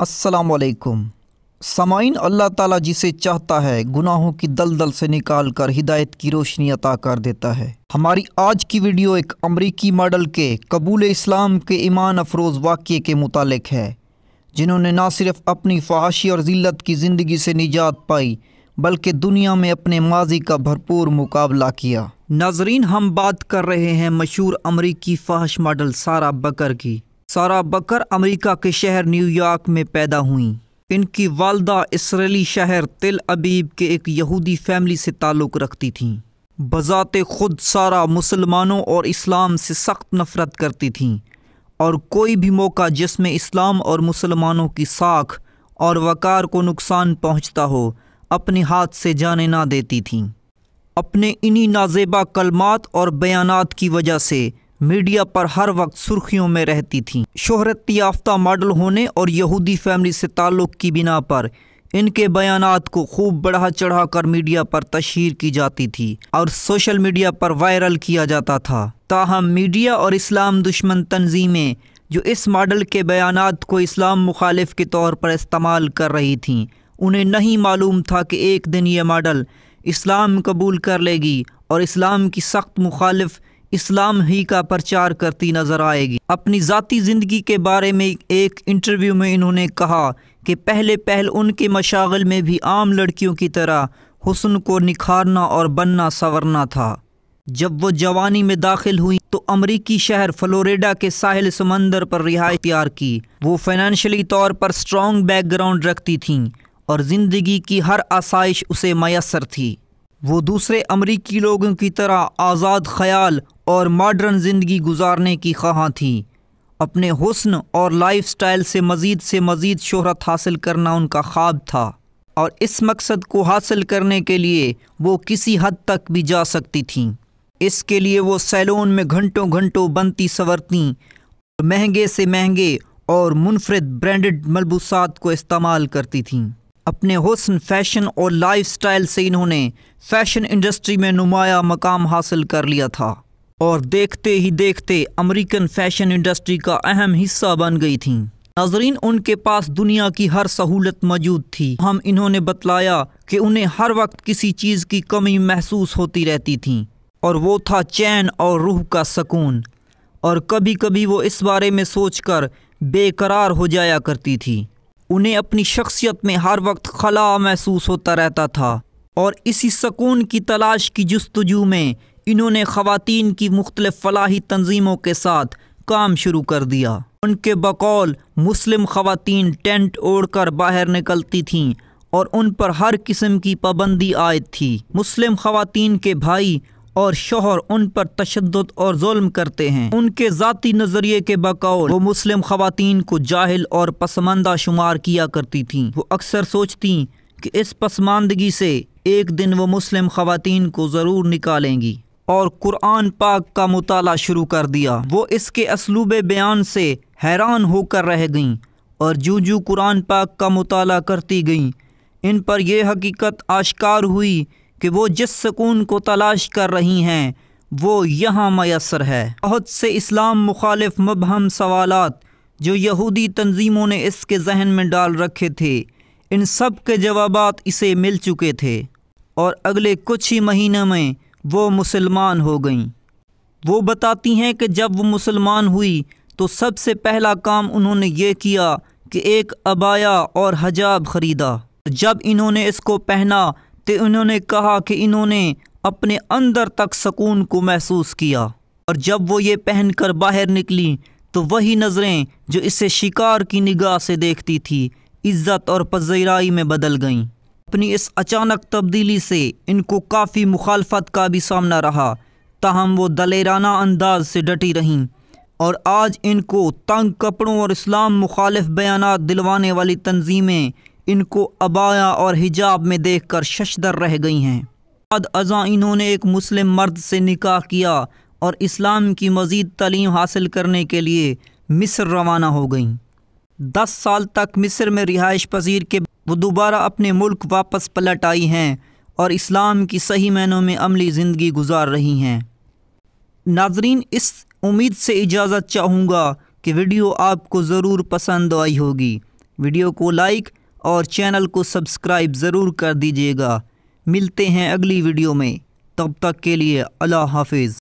असलकुम समाइन अल्लाह ताला जिसे चाहता है गुनाहों की दलदल से निकाल कर हिदायत की रोशनी अता कर देता है हमारी आज की वीडियो एक अमरीकी मॉडल के कबूल इस्लाम के ईमान अफरोज़ वाक़े के मुतालिक है जिन्होंने ना सिर्फ अपनी फहाशी और ज़िल्त की ज़िंदगी से निजात पाई बल्कि दुनिया में अपने माजी का भरपूर मुकाबला किया नाजरीन हम बात कर रहे हैं मशहूर अमरीकी फाहश मॉडल सारा बकर की सारा बकर अमेरिका के शहर न्यूयॉर्क में पैदा हुई इनकी वालदा इसराइली शहर तिल अबीब के एक यहूदी फैमिली से ताल्लुक़ रखती थीं बज़ात खुद सारा मुसलमानों और इस्लाम से सख्त नफ़रत करती थीं और कोई भी मौका जिसमें इस्लाम और मुसलमानों की साख और वक़ार को नुकसान पहुँचता हो अपने हाथ से जाने ना देती थीं अपने इन्हीं नाजेबा कलमात और बयानात की वजह से मीडिया पर हर वक्त सुर्खियों में रहती थीं शोहरत याफ्ता मॉडल होने और यहूदी फैमिली से ताल्लुक़ की बिना पर इनके बयान को खूब बढ़ा चढ़ा कर मीडिया पर तशहर की जाती थी और सोशल मीडिया पर वायरल किया जाता था ताहम मीडिया और इस्लाम दुश्मन तनजीमें जो इस मॉडल के बयान को इस्लाम मुखालिफ के तौर पर इस्तेमाल कर रही थीं उन्हें नहीं मालूम था कि एक दिन यह मॉडल इस्लाम कबूल कर लेगी और इस्लाम की सख्त मुखालफ इस्लाम ही का प्रचार करती नजर आएगी अपनी ज़ाती ज़िंदगी के बारे में एक इंटरव्यू में इन्होंने कहा कि पहले पहल उनके मशागल में भी आम लड़कियों की तरह हुसन को निखारना और बनना संवरना था जब वो जवानी में दाखिल हुई तो अमरीकी शहर फ्लोरिडा के साहिल समंदर पर रिहाई तैयार की वो फाइनेंशली तौर पर स्ट्रॉन्ग बैकग्राउंड रखती थीं और ज़िंदगी की हर आसाइश उसे मैसर थी वो दूसरे अमरीकी लोगों की तरह आज़ाद ख्याल और मॉडर्न ज़िंदगी गुजारने की ख्वाह थी अपने हुसन और लाइफ स्टाइल से मज़ीद से मज़ीद शोहरत हासिल करना उनका ख्वाब था और इस मकसद को हासिल करने के लिए वो किसी हद तक भी जा सकती थीं इसके लिए वो सैलून में घंटों घंटों बनती संवरती महंगे से महंगे और मुनफरद ब्रांडेड मलबूसात को इस्तेमाल करती थीं अपने हसन फैशन और लाइफ स्टाइल से इन्होंने फैशन इंडस्ट्री में नुमाया मकाम हासिल कर लिया था और देखते ही देखते अमेरिकन फैशन इंडस्ट्री का अहम हिस्सा बन गई थी नाजरीन उनके पास दुनिया की हर सहूलत मौजूद थी हम इन्होंने बतलाया कि उन्हें हर वक्त किसी चीज़ की कमी महसूस होती रहती थी और वो था चैन और रूह का सकून और कभी कभी वो इस बारे में सोच कर बेकरार हो जाया करती थी उन्हें अपनी शख्सियत में हर वक्त खला महसूस होता रहता था और इसी सकून की तलाश की जस्तजू में इन्होंने ख़वान की मुख्तल फलाही तंजीमों के साथ काम शुरू कर दिया उनके बकौल मुस्लिम ख़वातीन टेंट ओढ़ कर बाहर निकलती थीं और उन पर हर किस्म की पाबंदी आयद थी मुस्लिम ख़वातीन के भाई और शोहर उन पर तशद और जुल्म करते हैं उनके जाति नज़रिए के बकौल वो मुस्लिम ख़वान को जाहिल और पसमानदा शुमार किया करती थीं वो अक्सर सोचती कि इस पसमानदगी से एक दिन वो मुस्लिम ख़वान को ज़रूर निकालेंगी और कुरान पाक का मताल शुरू कर दिया वो इसके असलूब बयान से हैरान होकर रह गईं और जू जू कुरान पाक का मताल करती गईं इन पर यह हकीकत आश्कार हुई कि वो जिस सुकून को तलाश कर रही हैं वो यहाँ मैसर है बहुत से इस्लाम मुखालफ मबहम सवालत जो यहूदी तंजीमों ने इसके जहन में डाल रखे थे इन सब के जवाब इसे मिल चुके थे और अगले कुछ ही महीने में वो मुसलमान हो गईं वो बताती हैं कि जब वो मुसलमान हुई तो सबसे पहला काम उन्होंने ये किया कि एक अबाया और हजाब ख़रीदा जब इन्होंने इसको पहना तो उन्होंने कहा कि इन्होंने अपने अंदर तक सुकून को महसूस किया और जब वो ये पहनकर बाहर निकली तो वही नज़रें जो इसे शिकार की निगाह से देखती थी इज़्ज़त और पजीराई में बदल गईं अपनी इस अचानक तब्दीली से इनको काफ़ी मुखालफत का भी सामना रहा ताहम वो दलेराना अंदाज से डटी रहीं और आज इनको तंग कपड़ों और इस्लाम मुखालफ बयान दिलवाने वाली तंजीमें इनको अबाया और हिजाब में देख कर शशदर रह गई हैं बाद अजा इन्होंने एक मुस्लिम मर्द से निकाह किया और इस्लाम की मज़ीद तलीम हासिल करने के लिए मिस्र रवाना हो गई दस साल तक मिस्र में रिहाइश पजीर के वो दोबारा अपने मुल्क वापस पलट आई हैं और इस्लाम की सही मैनों में अमली ज़िंदगी गुजार रही हैं नाजरीन इस उम्मीद से इजाज़त चाहूँगा कि वीडियो आपको ज़रूर पसंद आई होगी वीडियो को लाइक और चैनल को सब्सक्राइब ज़रूर कर दीजिएगा मिलते हैं अगली वीडियो में तब तक के लिए अल्लाह हाफिज़